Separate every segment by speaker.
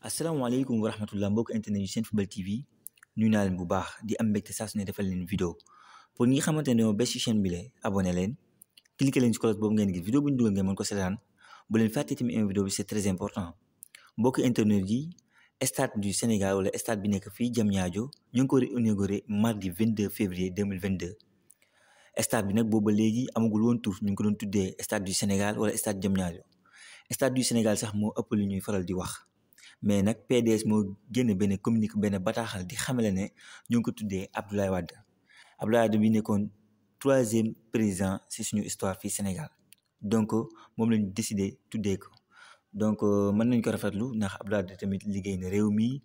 Speaker 1: alaykum wa rahmatullah mbokk internet yu Football TV ñu naa bu baax di am mbégte saa su defal leen vidéo pour ñi nga ne ñoo bés ci chaîne bi lé abonné leen cliquer leen ci cloche boobu ngeen gis vidéo buñ duggal ngeen mën ko sétane bu leen fàtte tamit une vidéo bi c'est très important mbokk internet yi stade du Sénégal wala stade bi nekk fii Diamniadio ñu ngi ko inauguré mardi 22 février 2022 stade bi nag booba léegi amagul woon tur ñu ngi ko doon tuddee stade du Sénégal wala stade Diamniadio stade du Sénégal sax moo ëpp lu ñuy faral di wax mais nag PDS moo génne benn communique benn bataaxal di xamale ne ñu ngi ko tuddee Abdoulaye Wade Abdoulaye Wade bi nekkoon troisième président si suñu histoire fii Sénégal donc moom lañu décidé tuddee ko donc euh, mën nañ ko rafetlu ndax Abdoulaye Wade tamit liggéey na réew mi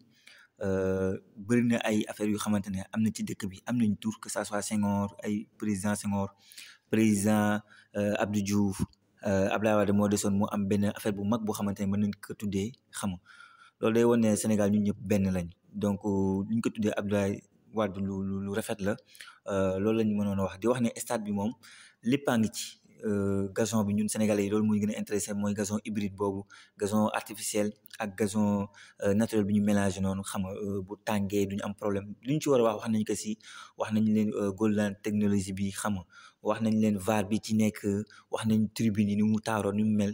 Speaker 1: euh, bëri na ay affaire yu xamante ne am na ci dëkk bi am nañ tour que ça soit Senghor ay président Senghor président euh, Abdou Diouf Abdoulaye Wade moo desoon mu am benn affaire bu mag boo xamante ne mën nañ ko tuddee xam loolu day wane Sénégal ñun ñëpp benn lañ donc euh, ñu ko tuddee Abdoulaye Wade lu lu rafet la euh, loolu la ñu mënoon wax di wax ne stade bi moom lépp a ngi ci euh, gazon bi ñun sénégalais yi loolu muy gën a intéressé mooy gazon hybride boobu gazon artificiel ak gazon naturel bi ñu mélangé noonu xam nga bu tàngee duñu am problème li ñu ci war a wax wax nañ ko si wax nañ leen Golden technologie bi xam nga wax nañ leen VAR bi ci nekk wax nañ tribune yi ni mu taaroo ni mu mel